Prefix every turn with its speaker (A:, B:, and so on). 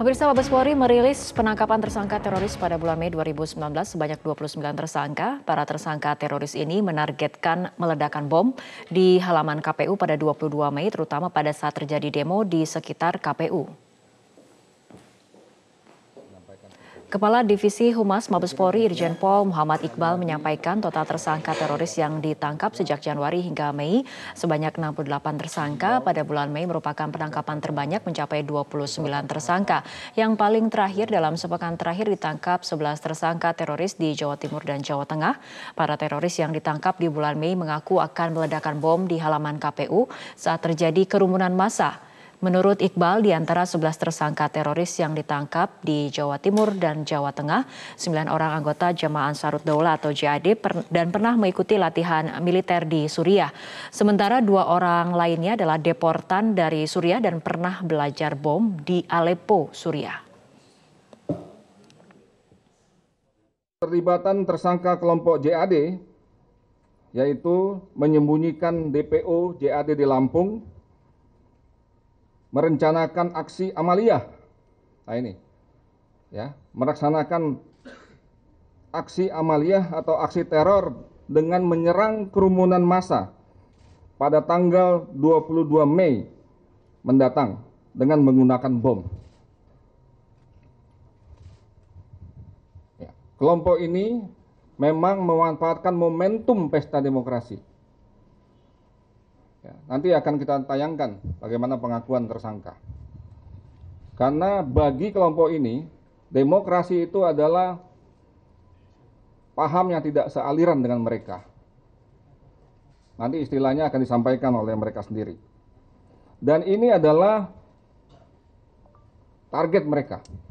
A: Pemirsa Mabes Polri merilis penangkapan tersangka teroris pada bulan Mei 2019 sebanyak 29 tersangka. Para tersangka teroris ini menargetkan meledakan bom di halaman KPU pada 22 Mei terutama pada saat terjadi demo di sekitar KPU. Kepala Divisi Humas Mabes Polri Irjen Pol Muhammad Iqbal menyampaikan total tersangka teroris yang ditangkap sejak Januari hingga Mei sebanyak 68 tersangka pada bulan Mei merupakan penangkapan terbanyak mencapai 29 tersangka. Yang paling terakhir dalam sepekan terakhir ditangkap 11 tersangka teroris di Jawa Timur dan Jawa Tengah. Para teroris yang ditangkap di bulan Mei mengaku akan meledakan bom di halaman KPU saat terjadi kerumunan massa. Menurut Iqbal, di antara 11 tersangka teroris yang ditangkap di Jawa Timur dan Jawa Tengah, 9 orang anggota Jemaah Ansarut Daulah atau JAD per dan pernah mengikuti latihan militer di Suriah. Sementara dua orang lainnya adalah deportan dari Suriah dan pernah belajar bom di Aleppo, Suriah.
B: Terlibatan tersangka kelompok JAD yaitu menyembunyikan DPO JAD di Lampung merencanakan aksi amalia. Nah ini, ya, melaksanakan aksi amalia atau aksi teror dengan menyerang kerumunan massa pada tanggal 22 Mei mendatang dengan menggunakan bom. Ya, kelompok ini memang memanfaatkan momentum pesta demokrasi Ya, nanti akan kita tayangkan bagaimana pengakuan tersangka. Karena bagi kelompok ini, demokrasi itu adalah paham yang tidak sealiran dengan mereka. Nanti istilahnya akan disampaikan oleh mereka sendiri. Dan ini adalah target mereka.